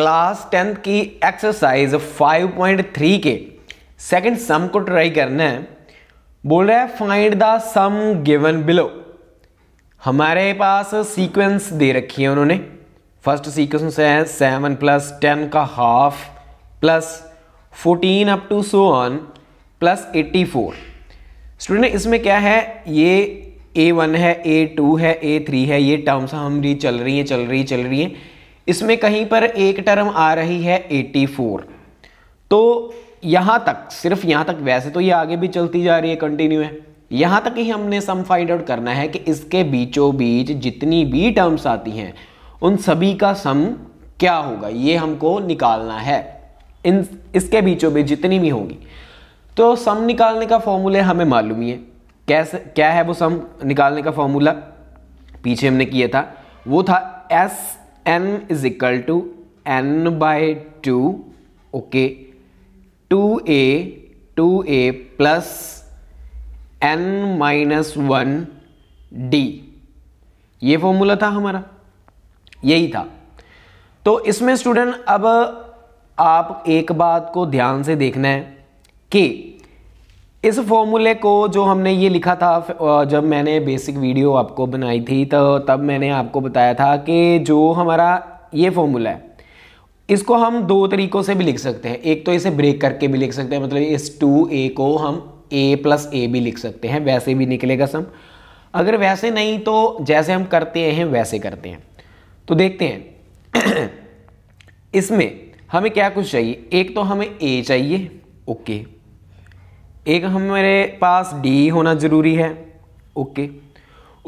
Class tenth की exercise 5.3 के second सम को ट्राई करना है बोल रहा है find the sum given below हमारे पास सीक्वेंस दे रखी है उन्होंने फर्स्ट सीक्वेंस है सेवन प्लस टेन का half plus fourteen up to so on plus eighty four student इसमें क्या है ये ए वन है ए टू है ए थ्री है ये टर्म्स हम रही चल रही हैं चल रही चल रही हैं इसमें कहीं पर एक टर्म आ रही है 84 तो यहाँ तक सिर्फ यहाँ तक वैसे तो ये आगे भी चलती जा रही है कंटिन्यू है यहाँ तक ही हमने सम फाइंड आउट करना है कि इसके बीचों बीच जितनी भी टर्म्स आती हैं उन सभी का सम क्या होगा ये हमको निकालना है इन इसके बीचों बीच जितनी भी होगी तो सम निकालने का फॉर्मूला हमें मालूम ही है कैसे क्या है वो सम निकालने का फॉर्मूला पीछे हमने किया था वो था S n is equal to n by two okay two a two a plus n minus one d ये फॉर्मूला था हमारा यही था तो इसमें स्टूडेंट अब आप एक बात को ध्यान से देखना है कि इस फॉर्मूले को जो हमने ये लिखा था जब मैंने बेसिक वीडियो आपको बनाई थी तो तब मैंने आपको बताया था कि जो हमारा ये फॉर्मूला है इसको हम दो तरीक़ों से भी लिख सकते हैं एक तो इसे ब्रेक करके भी लिख सकते हैं मतलब इस टू ए को हम ए प्लस ए भी लिख सकते हैं वैसे भी निकलेगा सम अगर वैसे नहीं तो जैसे हम करते हैं वैसे करते हैं तो देखते हैं इसमें हमें क्या कुछ चाहिए एक तो हमें ए चाहिए ओके okay. एक हमारे पास डी होना ज़रूरी है ओके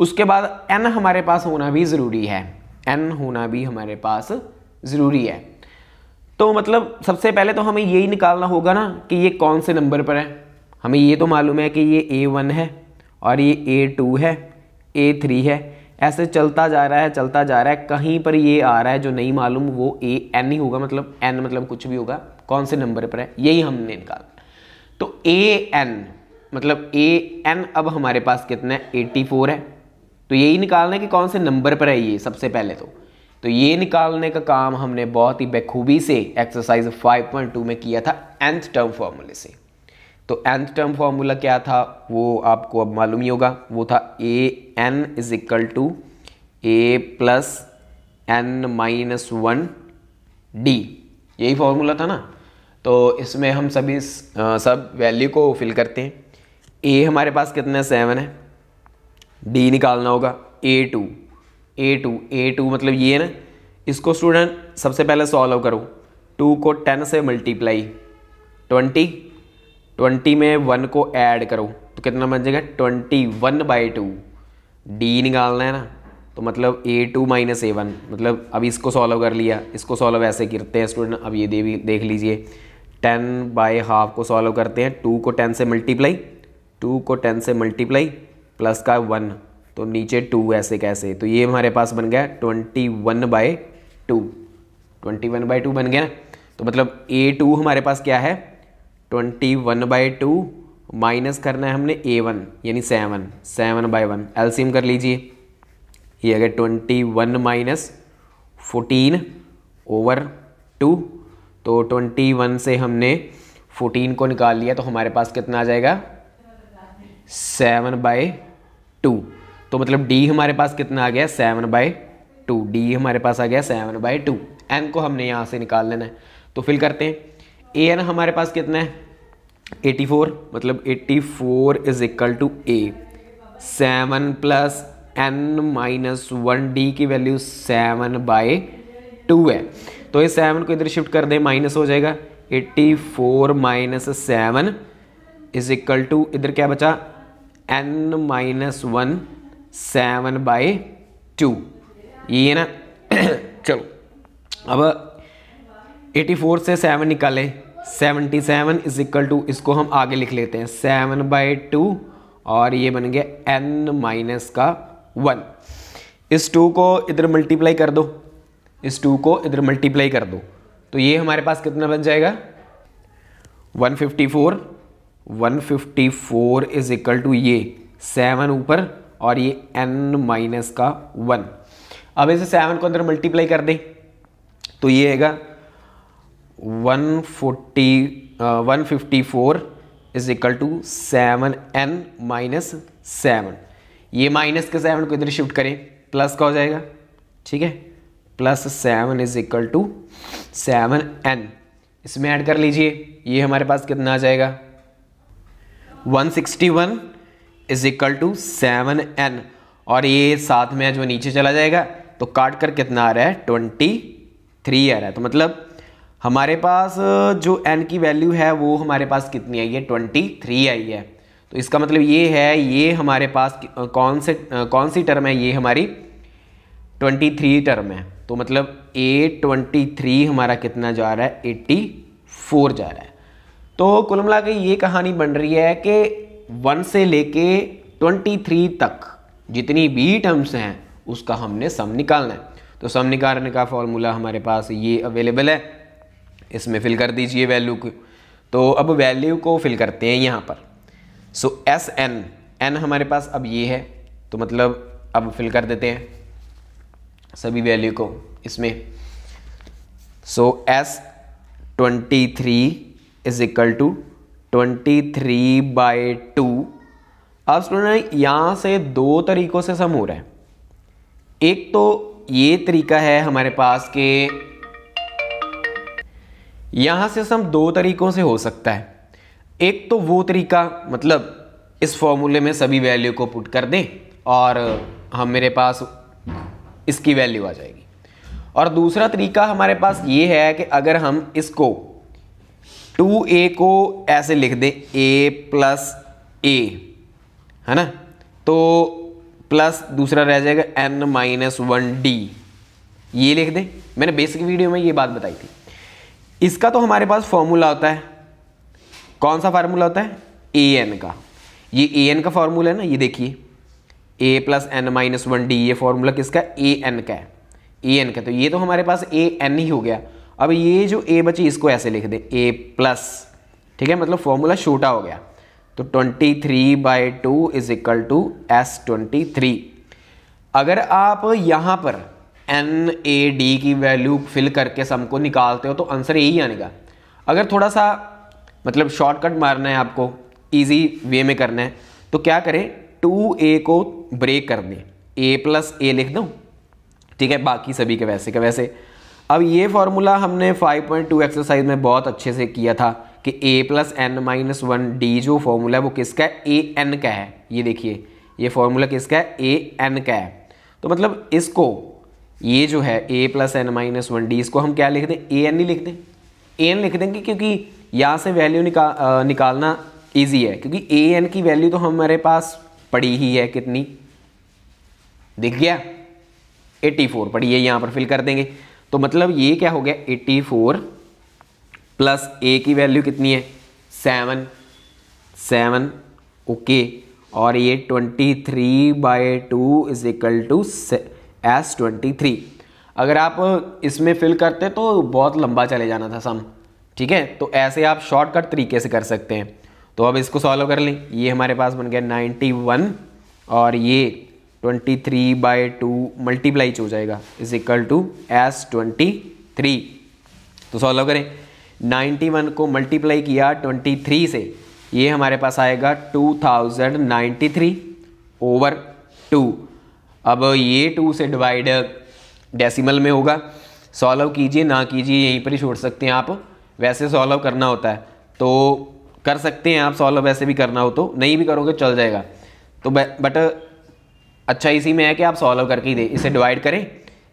उसके बाद एन हमारे पास होना भी ज़रूरी है एन होना भी हमारे पास ज़रूरी है तो मतलब सबसे पहले तो हमें यही निकालना होगा ना कि ये कौन से नंबर पर है हमें ये तो मालूम है कि ये ए वन है और ये ए टू है ए थ्री है ऐसे चलता जा रहा है चलता जा रहा है कहीं पर ये आ रहा है जो नहीं मालूम वो ए एन ही होगा मतलब एन मतलब कुछ भी होगा कौन से नंबर पर है यही हमने निकाला तो ए एन मतलब ए एन अब हमारे पास कितना है एटी फोर है तो यही निकालना है कि कौन से नंबर पर है ये सबसे पहले तो तो ये निकालने का काम हमने बहुत ही बेखूबी से एक्सरसाइज 5.2 में किया था एंथ टर्म फॉर्मूले से तो एंथ टर्म फॉर्मूला क्या था वो आपको अब मालूम ही होगा वो था a n is equal to a plus n minus one d यही फॉर्मूला था ना तो इसमें हम सभी सब वैल्यू को फिल करते हैं ए हमारे पास कितने सेवन है डी निकालना होगा a two a two a two मतलब ये ना इसको स्टूडेंट सबसे पहले सॉल्व करो टू को टेन से मल्टीप्लाई ट्वेंटी ट्वेंटी में वन को ऐड करो तो कितना बन जाएगा twenty one by two d निकालना है ना तो मतलब a two minus a one मतलब अब इसको सॉल्व कर लिया इसको सॉल्व ऐसे करते हैं स्टूडेंट अब ये दे भी देख लीजिए टेन बाय हाफ को सॉल्व करते हैं टू को टेन से मल्टीप्लाई टू को टेन से मल्टीप्लाई प्लस का वन तो नीचे टू ऐसे कैसे तो ये हमारे पास बन गया twenty one by two twenty one by two बन गया तो मतलब ए टू हमारे पास क्या है twenty one by two minus करना है हमने ए वन यानी सेवन सेवन बाई वन एल्सीम कर लीजिए ये अगर twenty one minus fourteen over two तो ट्वेंटी वन से हमने फोर्टीन को निकाल लिया तो हमारे पास कितना आ जाएगा सेवन बाय टू तो मतलब डी हमारे पास कितना आ गया सेवन बाय टू डी हमारे पास आ गया सेवन बाय टू एन को हमने यहाँ से निकाल लेना है तो फिल करते हैं ए एन हमारे पास कितना है 84 मतलब 84 four is equal to a seven plus n minus one d की वैल्यू सेवन बाय टू है तो इस सेवन को इधर शिफ्ट कर दें माइनस हो जाएगा eighty four minus seven is equal to इधर क्या बचा n minus one seven by two ये है ना चलो अब एटी फोर से सेवन निकालें seventy seven is equal to इसको हम आगे लिख लेते हैं सेवन बाई टू और ये बन गया एन माइनस का वन इस टू को इधर मल्टीप्लाई कर दो इस टू को इधर मल्टीप्लाई कर दो तो ये हमारे पास कितना बन जाएगा 154 154 इज इक्वल टू ये सेवन ऊपर और ये एन माइनस का वन अब इसे सेवन को अंदर मल्टीप्लाई कर दें तो ये आएगा 140 fifty four is equal to seven n minus seven ये माइनस के सेवन को इधर शिफ्ट करें प्लस का हो जाएगा ठीक है plus seven is equal to seven n इसमें ऐड कर लीजिए ये हमारे पास कितना आ जाएगा one sixty one is equal to seven n और ये साथ में जो नीचे चला जाएगा तो काट कर कितना आ रहा है ट्वेंटी थ्री आ रहा है तो मतलब हमारे पास जो एन की वैल्यू है वो हमारे पास कितनी आई है ट्वेंटी थ्री आई है तो इसका मतलब ये है ये हमारे पास कौन से कौन सी टर्म है ये हमारी ट्वेंटी थ्री टर्म है तो मतलब ए ट्वेंटी थ्री हमारा कितना जा रहा है एट्टी फोर जा रहा है तो कुल मिला के ये कहानी बन रही है कि वन से लेके ट्वेंटी थ्री तक जितनी भी टर्म्स हैं उसका हमने सम निकालना है तो सम निकालने का फॉर्मूला हमारे पास ये अवेलेबल है इसमें फिल कर दीजिए वैल्यू को तो अब वैल्यू को फिल करते हैं यहाँ पर सो एस एन एन हमारे पास अब ये है तो मतलब अब फिल कर देते हैं सभी वैल्यू को इसमें so s twenty three is equal to twenty three by two अब स्टूडेंट यहाँ से दो तरीक़ों से सम हो रहा है एक तो ये तरीका है हमारे पास के यहाँ से सम दो तरीक़ों से हो सकता है एक तो वो तरीका मतलब इस फॉर्मूले में सभी वैल्यू को पुट कर दें और हम मेरे पास इसकी वैल्यू आ जाएगी और दूसरा तरीका हमारे पास ये है कि अगर हम इसको 2a को ऐसे लिख दें a प्लस ए है ना तो प्लस दूसरा रह जाएगा n माइनस वन डी ये लिख दें मैंने बेसिक वीडियो में ये बात बताई थी इसका तो हमारे पास फॉर्मूला होता है कौन सा फार्मूला होता है ए एन का ये ए एन का फार्मूला है ना ये देखिए a plus n minus one d ये फॉर्मूला किसका ए एन का है ए एन का तो ये तो हमारे पास ए एन ही हो गया अब ये जो ए बची इसको ऐसे लिख दे ए प्लस ठीक है मतलब फॉर्मूला छोटा हो गया तो twenty three by two is equal to s twenty three अगर आप यहाँ पर एन ए डी की वैल्यू फिल करके सम को निकालते हो तो आंसर यही का अगर थोड़ा सा मतलब शॉर्टकट मारना है आपको ईजी वे में करना है तो क्या करें टू ए को ब्रेक कर दें ए प्लस ए लिख दो ठीक है बाकी सभी के वैसे के वैसे अब ये फार्मूला हमने 5.2 एक्सरसाइज में बहुत अच्छे से किया था कि a plus n minus one d जो फॉर्मूला है वो किसका है ए एन का है ये देखिए ये फॉर्मूला किसका है ए एन का है तो मतलब इसको ये जो है a plus n minus one d इसको हम क्या लिख दें ए एन ही लिख दें ए एन लिख देंगे क्योंकि यहाँ से वैल्यू निका निकालना ईजी है क्योंकि ए एन की वैल्यू तो हमारे पास पड़ी ही है कितनी दिख गया 84 पढ़िए यहाँ पर फिल कर देंगे तो मतलब ये क्या हो गया 84 फोर प्लस ए की वैल्यू कितनी है सेवन सेवन ओके और ये 23 three by two is equal to s twenty three अगर आप इसमें फिल करते तो बहुत लंबा चले जाना था सम ठीक है तो ऐसे आप शॉर्टकट तरीके से कर सकते हैं तो अब इसको सॉल्व कर लें ये हमारे पास बन गया 91 और ये twenty three by two multiply हो जाएगा is equal to s twenty three तो सॉल्व करें नाइन्टी वन को मल्टीप्लाई किया ट्वेंटी थ्री से ये हमारे पास आएगा two thousand ninety three over two अब ये टू से डिवाइड डेसिमल में होगा सॉल्व कीजिए ना कीजिए यहीं पर ही छोड़ सकते हैं आप वैसे सॉल्व करना होता है तो कर सकते हैं आप सॉल्व वैसे भी करना हो तो नहीं भी करोगे चल जाएगा तो बट अच्छा इसी में है कि आप सॉल्व करके ही दें इसे डिवाइड करें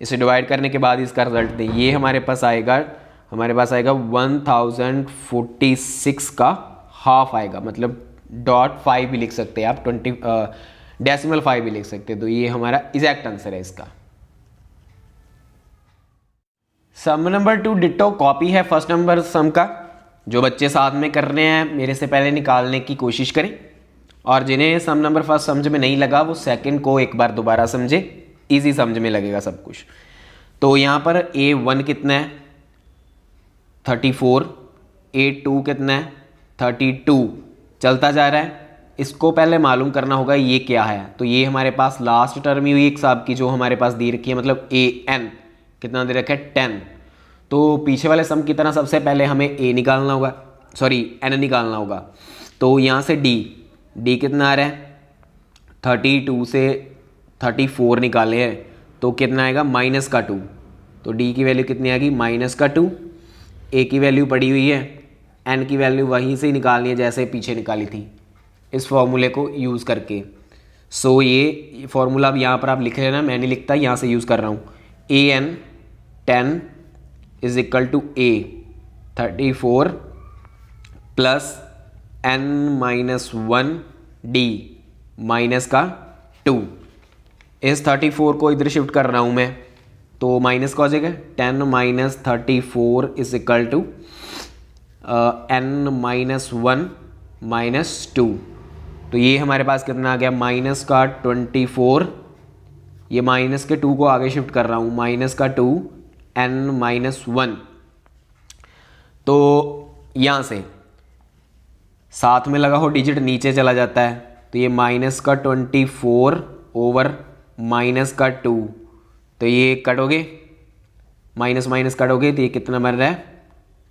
इसे डिवाइड करने के बाद इसका रिजल्ट दें ये हमारे पास आएगा हमारे पास आएगा वन थाउजेंड फोर्टी सिक्स का हाफ आएगा मतलब डॉट फाइव भी लिख सकते हैं आप ट्वेंटी डेसिमल फाइव भी लिख सकते हैं तो ये हमारा एग्जैक्ट आंसर है इसका sum number two ditto copy है फर्स्ट नंबर सम का जो बच्चे साथ में कर रहे हैं मेरे से पहले निकालने की कोशिश करें और जिन्हें सम नंबर फर्स्ट समझ में नहीं लगा वो सेकंड को एक बार दोबारा समझे इजी समझ में लगेगा सब कुछ तो यहाँ पर ए वन कितना है थर्टी फोर ए टू कितना है थर्टी टू चलता जा रहा है इसको पहले मालूम करना होगा ये क्या है तो ये हमारे पास लास्ट टर्म हुई एक साहब की जो हमारे पास दी रखी है मतलब ए एन कितना दे रखा है टेन तो पीछे वाले सम की तरह सबसे पहले हमें ए निकालना होगा सॉरी एन निकालना होगा तो यहाँ से डी डी कितना आ रहा है थर्टी टू से थर्टी फोर निकाले हैं तो कितना आएगा माइनस का टू तो डी की वैल्यू कितनी आएगी माइनस का टू ए की वैल्यू पड़ी हुई है एन की वैल्यू वहीं से ही निकालनी है जैसे पीछे निकाली थी इस फॉर्मूले को यूज़ करके सो so, ये फॉर्मूला अब यहाँ पर आप लिख रहे हैं ना मैं नहीं लिखता यहाँ से यूज़ कर रहा हूँ a n ten is equal to a thirty four plus n minus one d minus का टू इस थर्टी फोर को इधर शिफ्ट कर रहा हूँ मैं तो माइनस का हो जाएगा ten minus thirty four is equal to n minus one minus two तो ये हमारे पास कितना आ गया माइनस का ट्वेंटी फोर ये माइनस के टू को आगे शिफ्ट कर रहा हूँ माइनस का टू एन माइनस वन तो यहाँ से साथ में लगा हो डिजिट नीचे चला जाता है तो ये माइनस का ट्वेंटी फोर ओवर माइनस का टू तो ये कटोगे माइनस माइनस कटोगे तो ये कितना बन रहा है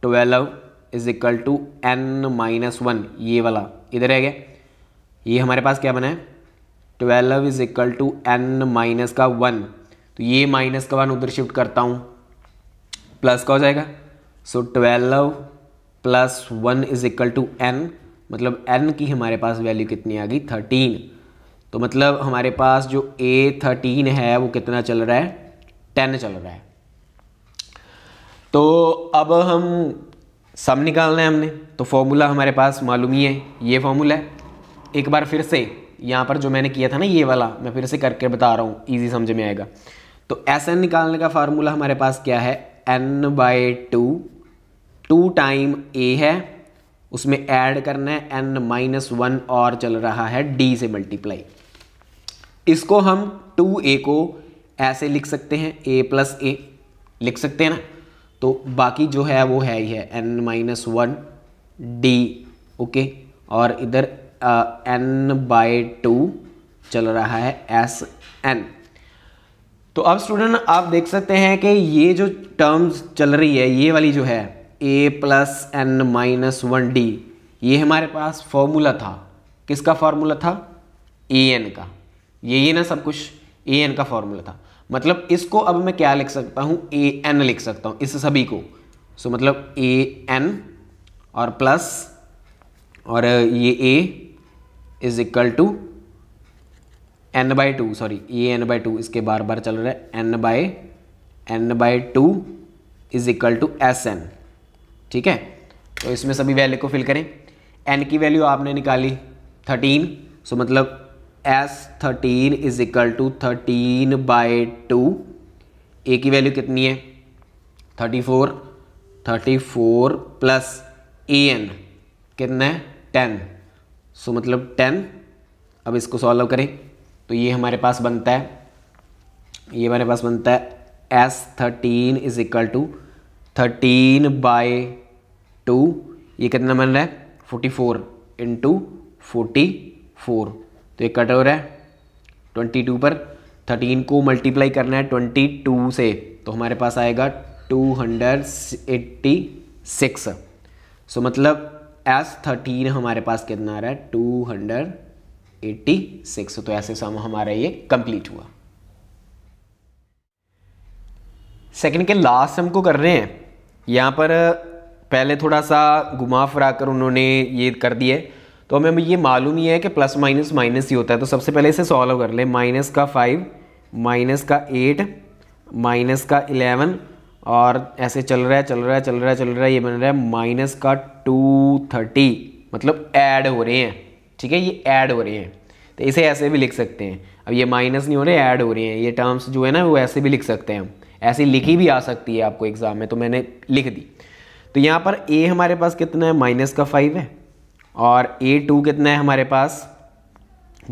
twelve is equal to n minus one ये वाला इधर रह गया ये हमारे पास क्या बना है twelve is equal to n minus का वन तो ये माइनस का वन उधर शिफ्ट करता हूँ प्लस का हो जाएगा so twelve plus one is equal to n मतलब एन की हमारे पास वैल्यू कितनी आ गई थर्टीन तो मतलब हमारे पास जो ए थर्टीन है वो कितना चल रहा है टेन चल रहा है तो अब हम सम निकालना है हमने तो फॉर्मूला हमारे पास मालूम ही है ये फॉर्मूला है एक बार फिर से यहाँ पर जो मैंने किया था ना ये वाला मैं फिर से करके बता रहा हूँ ईजी समझ में आएगा तो एस एन निकालने का फार्मूला हमारे पास क्या है n by two two time a है उसमें ऐड करना है एन माइनस वन और चल रहा है डी से मल्टीप्लाई इसको हम टू ए को ऐसे लिख सकते हैं ए प्लस ए लिख सकते हैं ना तो बाकी जो है वो है ही है n minus one d okay और इधर एन बाय टू चल रहा है एस एन तो अब स्टूडेंट आप देख सकते हैं कि ये जो टर्म्स चल रही है ये वाली जो है a plus n minus one d ये हमारे पास फॉर्मूला था किसका फॉर्मूला था ए एन का यही है ना सब कुछ ए एन का फॉर्मूला था मतलब इसको अब मैं क्या लिख सकता हूँ ए एन लिख सकता हूँ इस सभी को सो मतलब ए एन और प्लस और ये a is equal to n by two sorry a n by two इसके बार बार चल रहा है n by n by two is equal to s n ठीक है तो इसमें सभी वैल्यू को फिल करें एन की वैल्यू आपने निकाली थर्टीन सो मतलब s thirteen is equal to thirteen by two a की वैल्यू कितनी है thirty four thirty four plus a n कितना है टेन सो मतलब टेन अब इसको सॉल्व करें तो ये हमारे पास बनता है ये हमारे पास बनता है s thirteen is equal to thirteen by two ये कितना बन रहा है forty four into forty four तो ये कट हो रहा है ट्वेंटी टू पर थर्टीन को मल्टीप्लाई करना है ट्वेंटी टू से तो हमारे पास आएगा two hundred eighty six so मतलब एस थर्टीन हमारे पास कितना आ रहा है टू हंड्रेड एट्टी सिक्स तो ऐसे सम हमारा ये कंप्लीट हुआ सेकंड के लास्ट सम को कर रहे हैं यहाँ पर पहले थोड़ा सा घुमा फिरा कर उन्होंने ये कर दिए तो हमें ये मालूम ही है कि प्लस माइनस माइनस ही होता है तो सबसे पहले इसे सॉल्व कर ले माइनस का फाइव माइनस का एट माइनस का इलेवन और ऐसे चल रहा है चल रहा है चल रहा है चल रहा है ये बन रहा है माइनस का टू थर्टी मतलब ऐड हो रहे हैं ठीक है ये ऐड हो रहे हैं तो इसे ऐसे भी लिख सकते हैं अब ये माइनस नहीं हो रहे ऐड हो रहे हैं ये टर्म्स जो है ना वो ऐसे भी लिख सकते हैं हम ऐसी लिखी भी आ सकती है आपको एग्ज़ाम में तो मैंने लिख दी तो यहाँ पर ए हमारे पास कितना है माइनस का फाइव है और ए टू कितना है हमारे पास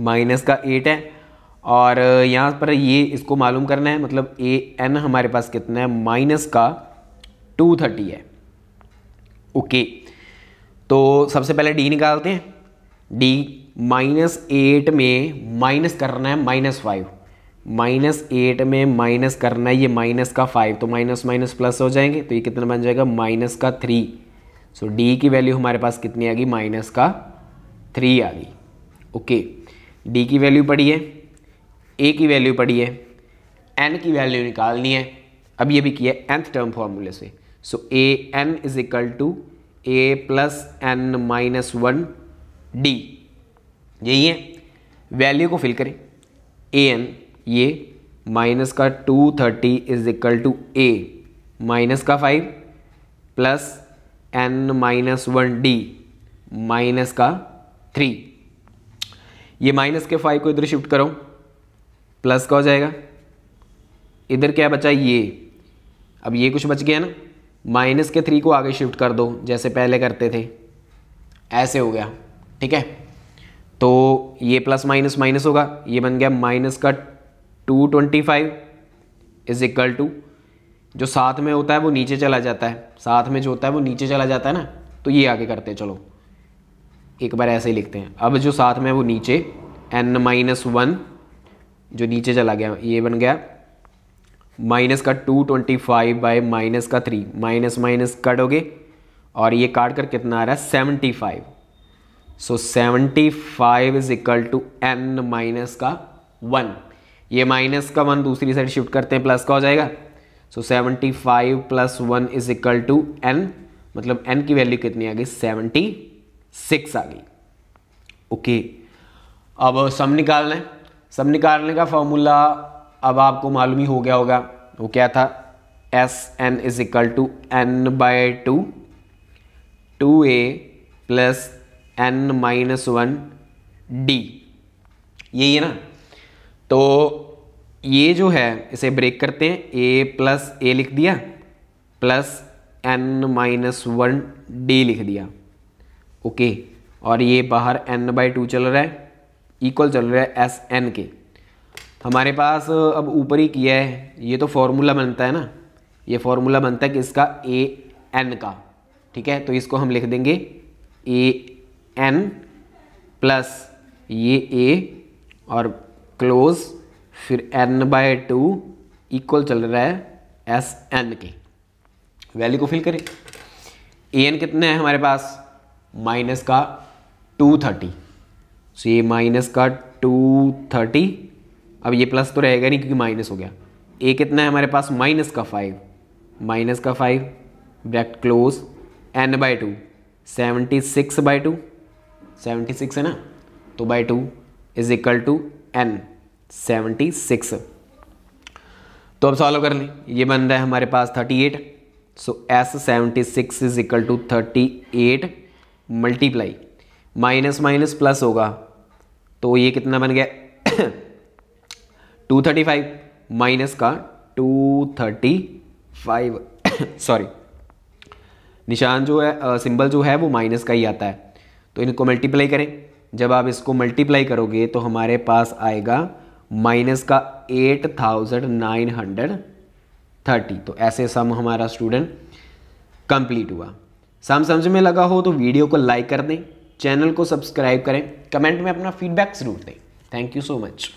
माइनस का एट है और यहाँ पर ये इसको मालूम करना है मतलब ए एन हमारे पास कितना है माइनस का टू थर्टी है ओके तो सबसे पहले डी निकालते हैं डी माइनस एट में माइनस करना है माइनस फाइव माइनस एट में माइनस करना है ये माइनस का फाइव तो माइनस माइनस प्लस हो जाएंगे तो ये कितना बन जाएगा माइनस का थ्री सो डी की वैल्यू हमारे पास कितनी आ गई माइनस का थ्री आ गई ओके डी की वैल्यू पड़ी है ए की वैल्यू पड़ी है एन की वैल्यू निकालनी है अब ये भी किया एंथ टर्म फॉर्मूले से so a n is equal to a plus n minus one d यही है वैल्यू को फिल करें ए एन ये माइनस का two thirty is equal to a minus का five plus n minus one d minus का three ये minus के फाइव को इधर शिफ्ट करो प्लस का हो जाएगा इधर क्या बचा ये अब ये कुछ बच गया ना माइनस के थ्री को आगे शिफ्ट कर दो जैसे पहले करते थे ऐसे हो गया ठीक है तो ये प्लस माइनस माइनस होगा ये बन गया माइनस का two twenty five is equal to जो साथ में होता है वो नीचे चला जाता है साथ में जो होता है वो नीचे चला जाता है ना तो ये आगे करते हैं चलो एक बार ऐसे ही लिखते हैं अब जो साथ में है वो नीचे एन माइनस वन जो नीचे चला गया ये बन गया माइनस का two twenty five by minus का थ्री माइनस माइनस काटोगे और ये काट कर कितना आ रहा है seventy five so seventy five is equal to n minus का वन ये माइनस का वन दूसरी साइड शिफ्ट करते हैं प्लस का हो जाएगा so seventy five plus one is equal to n मतलब एन की वैल्यू कितनी आ गई सेवेंटी सिक्स आ गई ओके अब सम निकालना है सम निकालने का फॉर्मूला अब आपको मालूम ही हो गया होगा वो क्या था S n is equal to n by two two a plus n minus one d यही है ना तो ये जो है इसे ब्रेक करते हैं ए प्लस ए लिख दिया plus n minus one d लिख दिया ओके और ये बाहर एन बाई टू चल रहा है इक्वल चल रहा है एस एन के हमारे पास अब ऊपर ही किया है ये तो फॉर्मूला बनता है ना ये फॉर्मूला बनता है कि इसका ए एन का ठीक है तो इसको हम लिख देंगे ए एन प्लस ये ए और क्लोज फिर एन बाय टू इक्वल चल रहा है एस एन के वैल्यू को फिल करें ए एन कितने हैं हमारे पास माइनस का टू थर्टी सो ये माइनस का टू थर्टी अब ये प्लस तो रहेगा नहीं क्योंकि माइनस हो गया ए कितना है हमारे पास माइनस का फाइव माइनस का five bracket close n by two seventy six by two seventy six है ना तो by two is equal to n seventy six तो अब सॉल्व कर लें ये बन रहा है हमारे पास thirty eight so S seventy six is equal to thirty eight multiply minus minus plus होगा तो ये कितना बन गया टू थर्टी फाइव माइनस का टू थर्टी फाइव सॉरी निशान जो है सिंबल जो है वो माइनस का ही आता है तो इनको मल्टीप्लाई करें जब आप इसको मल्टीप्लाई करोगे तो हमारे पास आएगा माइनस का eight thousand nine hundred thirty तो ऐसे सम हमारा स्टूडेंट कंप्लीट हुआ सम समझ में लगा हो तो वीडियो को लाइक कर दें चैनल को सब्सक्राइब करें कमेंट में अपना फीडबैक ज़रूर दें थैंक यू सो मच